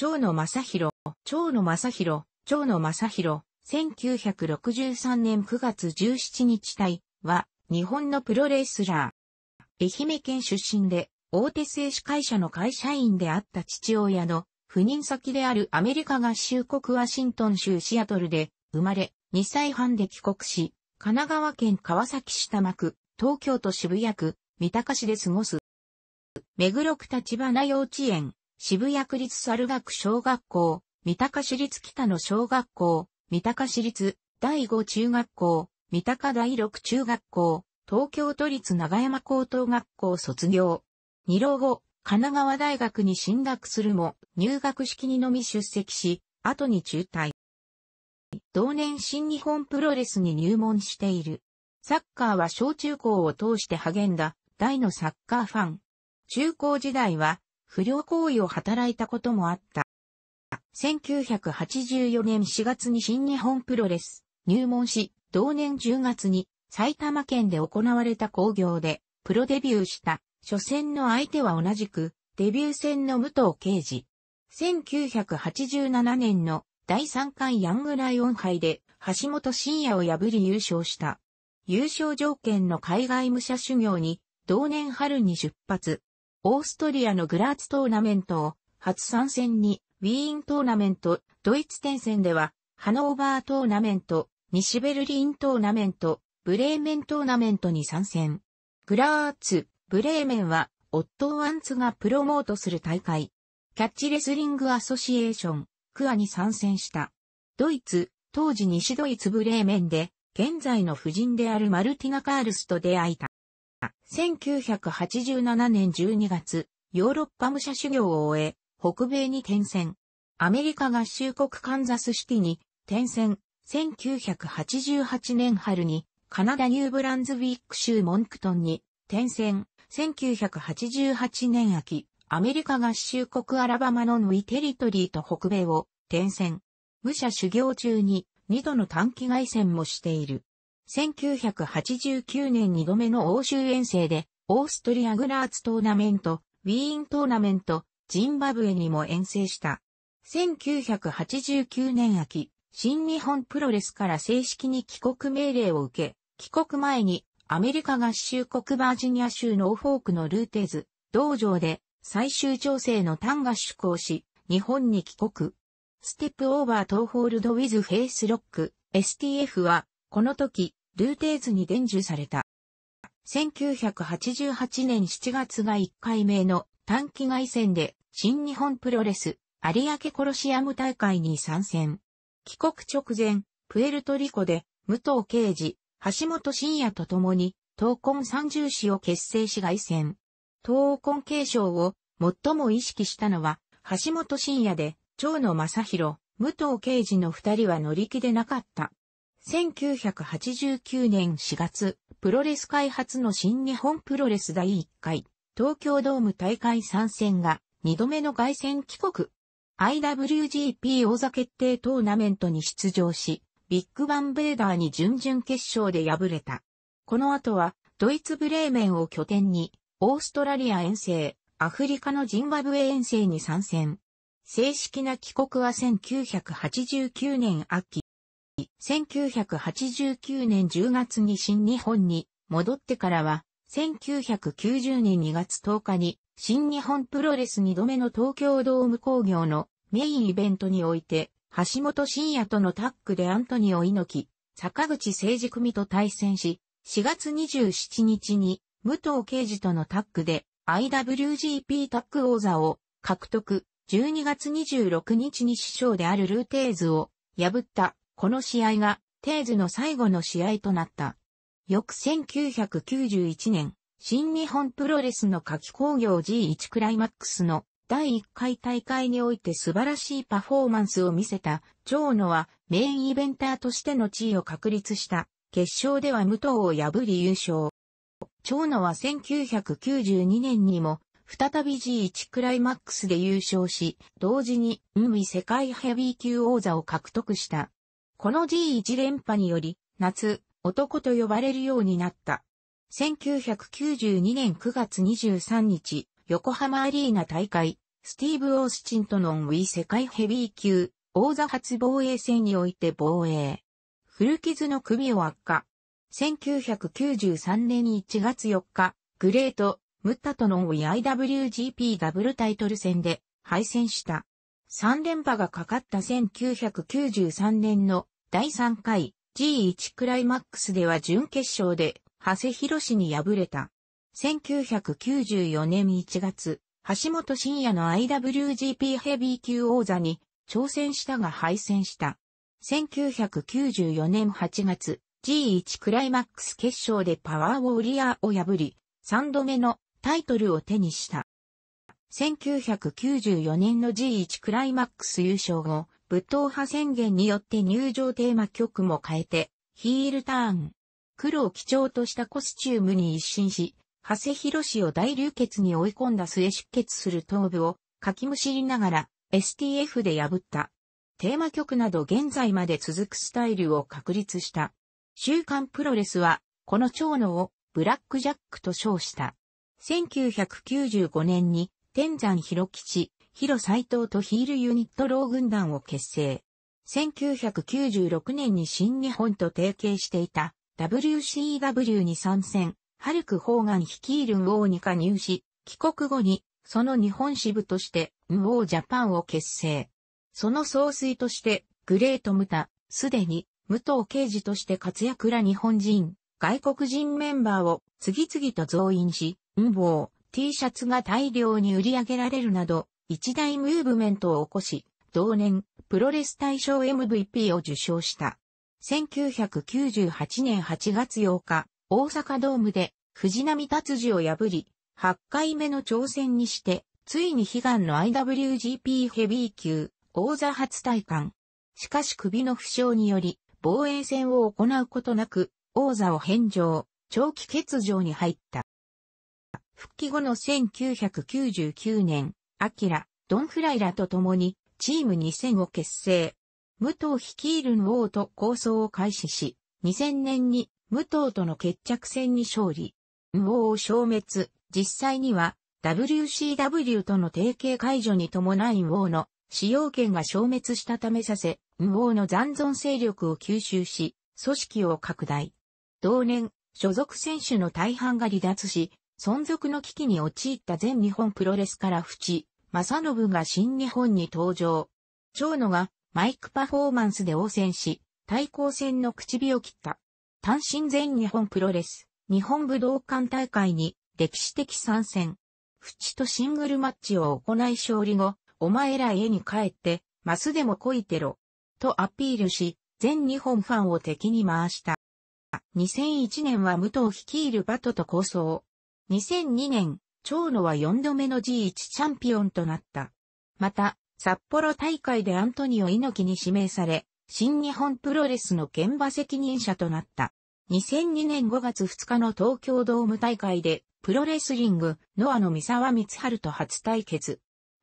蝶野正宏、蝶野正宏、蝶野正宏、1963年9月17日隊は、日本のプロレスラー。愛媛県出身で、大手製紙会社の会社員であった父親の、赴任先であるアメリカ合衆国ワシントン州シアトルで、生まれ、2歳半で帰国し、神奈川県川崎市多摩区、東京都渋谷区、三鷹市で過ごす。目黒区立花幼稚園、渋谷区立猿学小学校、三鷹市立北野小学校、三鷹市立第5中学校、三鷹第6中学校、東京都立長山高等学校卒業。二浪後、神奈川大学に進学するも、入学式にのみ出席し、後に中退。同年新日本プロレスに入門している。サッカーは小中高を通して励んだ、大のサッカーファン。中高時代は、不良行為を働いたこともあった。1984年4月に新日本プロレス入門し、同年10月に埼玉県で行われた工業でプロデビューした。初戦の相手は同じくデビュー戦の武藤慶治。1987年の第3回ヤングライオン杯で橋本真也を破り優勝した。優勝条件の海外武者修行に同年春に出発。オーストリアのグラーツトーナメントを初参戦に、ウィーントーナメント、ドイツ転戦では、ハノーバートーナメント、西ベルリントーナメント、ブレーメントーナメントに参戦。グラーツ、ブレーメンは、オットー・ワンツがプロモートする大会、キャッチレスリングアソシエーション、クアに参戦した。ドイツ、当時西ドイツブレーメンで、現在の夫人であるマルティナ・カールスと出会いた。1987年12月、ヨーロッパ武者修行を終え、北米に転戦。アメリカ合衆国カンザスシティに転戦。1988年春にカナダニューブランズウィック州モンクトンに転戦。1988年秋、アメリカ合衆国アラバマのヌイテリトリーと北米を転戦。武者修行中に二度の短期外戦もしている。1989年2度目の欧州遠征で、オーストリアグラーツトーナメント、ウィーントーナメント、ジンバブエにも遠征した。1989年秋、新日本プロレスから正式に帰国命令を受け、帰国前にアメリカ合衆国バージニア州ノーフォークのルーテズ、道場で最終調整の単合宿をし、日本に帰国。ステップオーバートーホールドウィズフェイスロック、STF は、この時、ルーテーズに伝授された。1988年7月が1回目の短期外戦で新日本プロレス有明コロシアム大会に参戦。帰国直前、プエルトリコで武藤刑事、橋本真也と共に闘魂三重士を結成し外戦。闘魂継承を最も意識したのは橋本真也で、長野正宏、武藤刑事の二人は乗り気でなかった。1989年4月、プロレス開発の新日本プロレス第1回、東京ドーム大会参戦が2度目の外戦帰国。IWGP 王座決定トーナメントに出場し、ビッグバンベーダーに準々決勝で敗れた。この後は、ドイツブレーメンを拠点に、オーストラリア遠征、アフリカのジンバブエ遠征に参戦。正式な帰国は1989年秋、1989年10月に新日本に戻ってからは、1990年2月10日に新日本プロレス2度目の東京ドーム工業のメインイベントにおいて、橋本真也とのタッグでアントニオ猪木、坂口誠二組と対戦し、4月27日に武藤敬司とのタッグで IWGP タッグ王座を獲得、12月26日に師匠であるルーテーズを破ったこの試合がテーズの最後の試合となった。翌1991年、新日本プロレスの夏季工業 G1 クライマックスの第1回大会において素晴らしいパフォーマンスを見せた、長野はメインイベンターとしての地位を確立した。決勝では武藤を破り優勝。長野は1992年にも、再び G1 クライマックスで優勝し、同時に、運世界ヘビー級王座を獲得した。この G1 連覇により、夏、男と呼ばれるようになった。1992年9月23日、横浜アリーナ大会、スティーブ・オースチントノン・ウィ世界ヘビー級、王座初防衛戦において防衛。古傷の首を悪化。1993年1月4日、グレート、ムッタとの IWGP ダブルタイトル戦で敗戦した。3連覇がかかった1993年の第3回 G1 クライマックスでは準決勝で長谷博士に敗れた。1994年1月、橋本真也の IWGP ヘビー級王座に挑戦したが敗戦した。1994年8月、G1 クライマックス決勝でパワーウォーリアーを破り、3度目のタイトルを手にした。1994年の G1 クライマックス優勝後、武闘派宣言によって入場テーマ曲も変えて、ヒールターン。黒を基調としたコスチュームに一新し、長谷博士を大流血に追い込んだ末出血する頭部をかきむしりながら STF で破った。テーマ曲など現在まで続くスタイルを確立した。週刊プロレスは、この長野をブラックジャックと称した。1995年に天山広吉、広斎藤とヒールユニット老軍団を結成。1996年に新日本と提携していた WCW に参戦、ハルク・ホーガン率いるンオーに加入し、帰国後にその日本支部としてンオージャパンを結成。その総帥としてグレート・ムタ、すでに武藤刑事として活躍ら日本人、外国人メンバーを次々と増員し、運動、T シャツが大量に売り上げられるなど、一大ムーブメントを起こし、同年、プロレス大賞 MVP を受賞した。1998年8月8日、大阪ドームで藤波達治を破り、8回目の挑戦にして、ついに悲願の IWGP ヘビー級、王座初体感。しかし首の負傷により、防衛戦を行うことなく、王座を返上、長期欠場に入った。復帰後の1999年、アキラ、ドンフライラと共に、チーム2000を結成。武藤率いるヌーと構想を開始し、2000年に武藤との決着戦に勝利。ヌオーを消滅、実際には WCW との提携解除に伴いヌオーの使用権が消滅したためさせ、ヌオーの残存勢力を吸収し、組織を拡大。同年、所属選手の大半が離脱し、存続の危機に陥った全日本プロレスから淵、正信が新日本に登場。長野がマイクパフォーマンスで応戦し、対抗戦の口火を切った。単身全日本プロレス、日本武道館大会に歴史的参戦。淵とシングルマッチを行い勝利後、お前ら家に帰って、マスでもこいてろ。とアピールし、全日本ファンを敵に回した。2001年は武藤率いるバトと構想。2002年、長野は4度目の G1 チャンピオンとなった。また、札幌大会でアントニオ猪木に指名され、新日本プロレスの現場責任者となった。2002年5月2日の東京ドーム大会で、プロレスリング、ノアの三沢光春と初対決。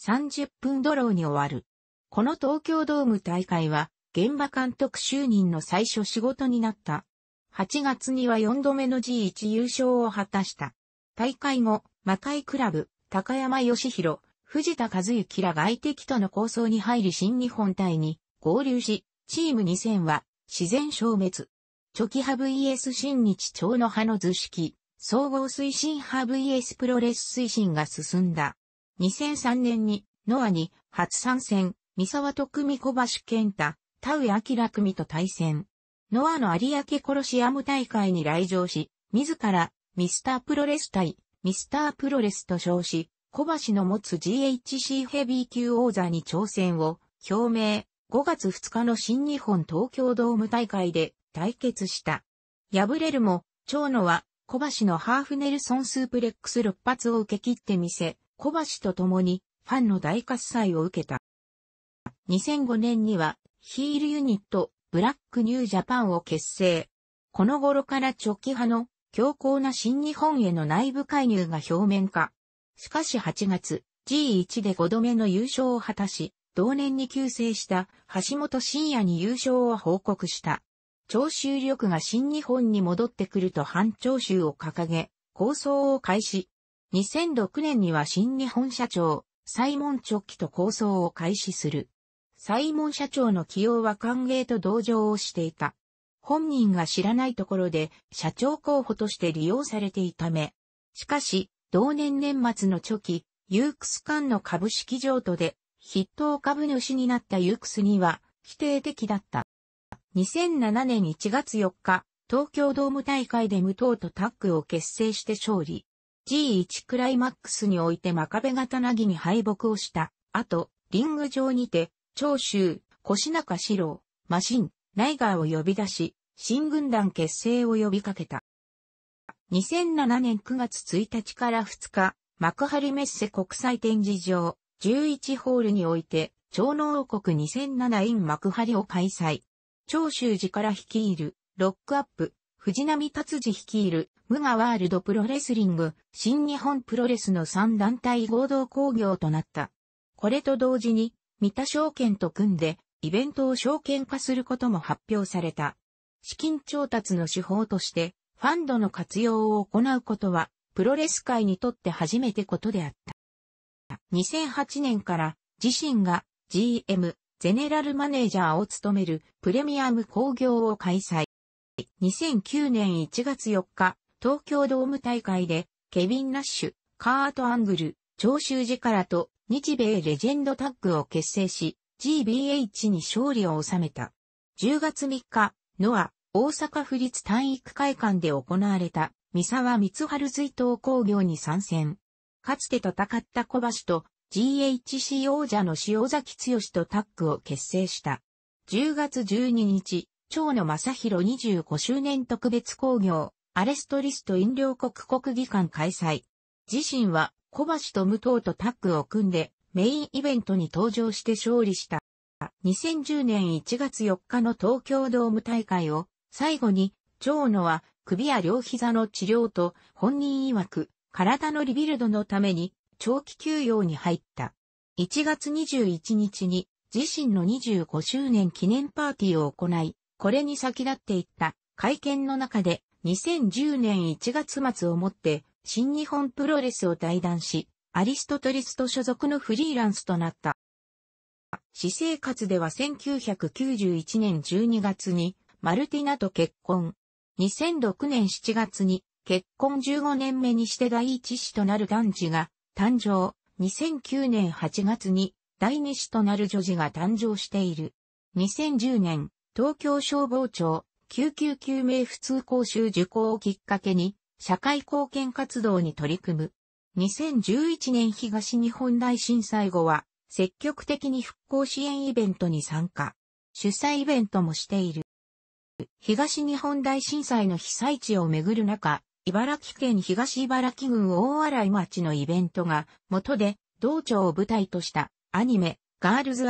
30分ドローに終わる。この東京ドーム大会は、現場監督就任の最初仕事になった。8月には4度目の G1 優勝を果たした。大会後、魔界クラブ、高山義弘、藤田和幸ら外敵との構想に入り新日本隊に合流し、チーム2000は自然消滅。チョキ派 VS 新日町の派の図式、総合推進派 VS プロレス推進が進んだ。2003年に、ノアに初参戦、三沢徳美小橋健太、田上明組と対戦。ノアの有明コロシアム大会に来場し、自らミスタープロレス対、ミスタープロレスと称し、小橋の持つ GHC ヘビー級王座に挑戦を表明、5月2日の新日本東京ドーム大会で対決した。敗れるも、長野は小橋のハーフネルソンスープレックス6発を受け切ってみせ、小橋と共にファンの大喝采を受けた。2005年にはヒールユニットブラックニュージャパンを結成。この頃から直帰派の強硬な新日本への内部介入が表面化。しかし8月、G1 で5度目の優勝を果たし、同年に急成した橋本真也に優勝を報告した。長州力が新日本に戻ってくると反長州を掲げ、構想を開始。2006年には新日本社長、サイモン直帰と構想を開始する。サイモン社長の起用は歓迎と同情をしていた。本人が知らないところで社長候補として利用されていため。しかし、同年年末の初期、ユークス間の株式譲渡で筆頭株主になったユークスには否定的だった。2007年1月4日、東京ドーム大会で無党とタッグを結成して勝利。G1 クライマックスにおいて真壁型なぎに敗北をした。後、リング上にて、長州、越中四郎、マシン、ライガーを呼び出し、新軍団結成を呼びかけた。2007年9月1日から2日、幕張メッセ国際展示場11ホールにおいて、超能王国2007 in 幕張を開催。長州寺から率いる、ロックアップ、藤波達治率いる、無我ワールドプロレスリング、新日本プロレスの3団体合同工業となった。これと同時に、三田証券と組んで、イベントを証券化することも発表された。資金調達の手法として、ファンドの活用を行うことは、プロレス界にとって初めてことであった。2008年から自身が GM、ゼネラルマネージャーを務めるプレミアム工業を開催。2009年1月4日、東京ドーム大会で、ケビン・ナッシュ、カート・アングル、長州らと日米レジェンドタッグを結成し、GBH に勝利を収めた。10月3日、ノア、大阪府立体育会館で行われた三沢光春水東工業に参戦。かつて戦った小橋と GHC 王者の塩崎剛とタッグを結成した。10月12日、長野正宏25周年特別工業、アレストリスト飲料国国技館開催。自身は小橋と武藤とタッグを組んでメインイベントに登場して勝利した。2010年1月4日の東京ドーム大会を最後に、長野は首や両膝の治療と本人曰く体のリビルドのために長期休養に入った。1月21日に自身の25周年記念パーティーを行い、これに先立っていった会見の中で2010年1月末をもって新日本プロレスを退団し、アリストトリスト所属のフリーランスとなった。私生活では1991年12月にマルティナと結婚。2006年7月に結婚15年目にして第一子となる男児が誕生。2009年8月に第二子となる女児が誕生している。2010年、東京消防庁救急救命普通講習受講をきっかけに社会貢献活動に取り組む。2011年東日本大震災後は積極的に復興支援イベントに参加。主催イベントもしている。東日本大震災の被災地をめぐる中、茨城県東茨城郡大洗町のイベントが元で道庁を舞台としたアニメガールズ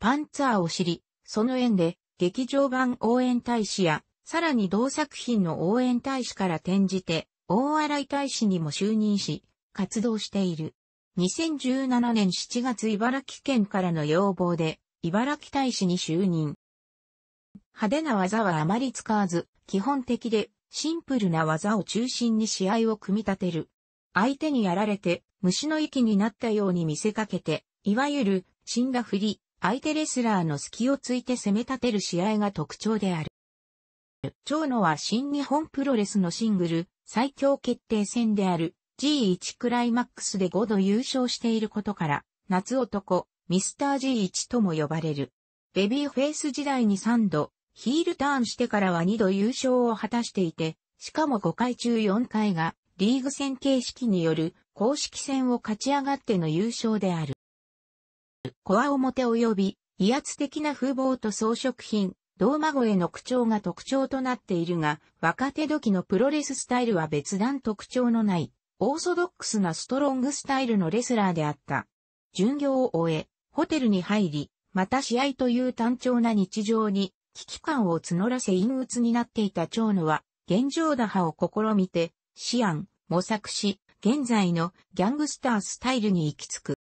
パンツァーを知り、その縁で劇場版応援大使やさらに同作品の応援大使から転じて大洗大使にも就任し活動している。2017年7月茨城県からの要望で茨城大使に就任。派手な技はあまり使わず、基本的でシンプルな技を中心に試合を組み立てる。相手にやられて虫の息になったように見せかけて、いわゆる死んだふり、相手レスラーの隙をついて攻め立てる試合が特徴である。蝶野は新日本プロレスのシングル最強決定戦である G1 クライマックスで5度優勝していることから、夏男、ミスター G1 とも呼ばれる。ベビーフェイス時代に3度、ヒールターンしてからは2度優勝を果たしていて、しかも5回中4回がリーグ戦形式による公式戦を勝ち上がっての優勝である。コア表及び威圧的な風貌と装飾品、胴孫への口調が特徴となっているが、若手時のプロレススタイルは別段特徴のない、オーソドックスなストロングスタイルのレスラーであった。巡業を終え、ホテルに入り、また試合という単調な日常に危機感を募らせ陰鬱になっていた長野は、現状打破を試みて、思案、模索し、現在のギャングスタースタイルに行き着く。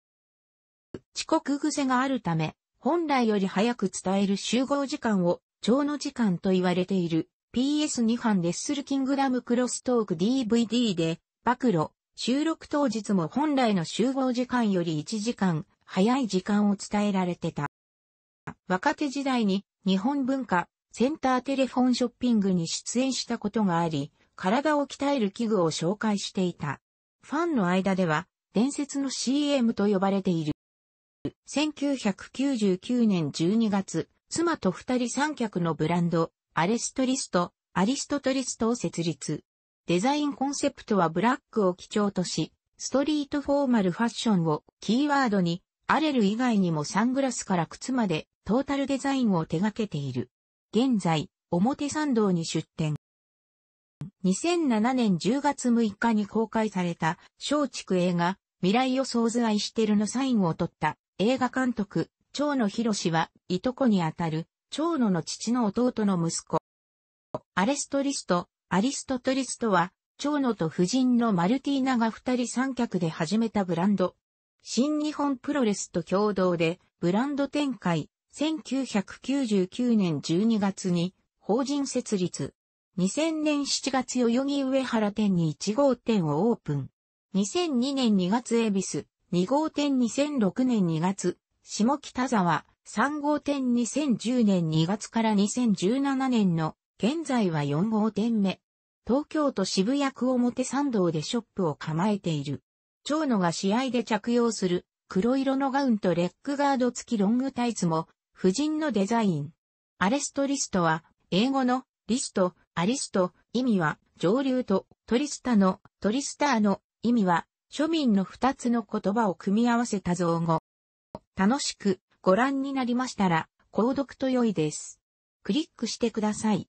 遅刻癖があるため、本来より早く伝える集合時間を、長野時間と言われている PS2 班レッスルキングダムクロストーク DVD で、暴露、収録当日も本来の集合時間より1時間、早い時間を伝えられてた。若手時代に日本文化センターテレフォンショッピングに出演したことがあり、体を鍛える器具を紹介していた。ファンの間では伝説の CM と呼ばれている。1999年12月、妻と二人三脚のブランド、アレストリスト、アリストトリストを設立。デザインコンセプトはブラックを基調とし、ストリートフォーマルファッションをキーワードに、アレル以外にもサングラスから靴までトータルデザインを手掛けている。現在、表参道に出店。2007年10月6日に公開された、松竹映画、未来を想像愛してるのサインを取った映画監督、蝶野博士は、いとこにあたる、蝶野の父の弟の息子。アレストリスト、アリストトリストは、蝶野と夫人のマルティーナが二人三脚で始めたブランド。新日本プロレスと共同で、ブランド展開、1999年12月に法人設立。2000年7月代々木上原店に1号店をオープン。2002年2月恵比寿、2号店2006年2月、下北沢、3号店2010年2月から2017年の、現在は4号店目。東京都渋谷区表参道でショップを構えている。長野が試合で着用する黒色のガウンとレッグガード付きロングタイツも婦人のデザイン。アレストリストは、英語のリスト、アリスト、意味は上流とトリスタの、トリスターの意味は庶民の二つの言葉を組み合わせた造語。楽しくご覧になりましたら、購読と良いです。クリックしてください。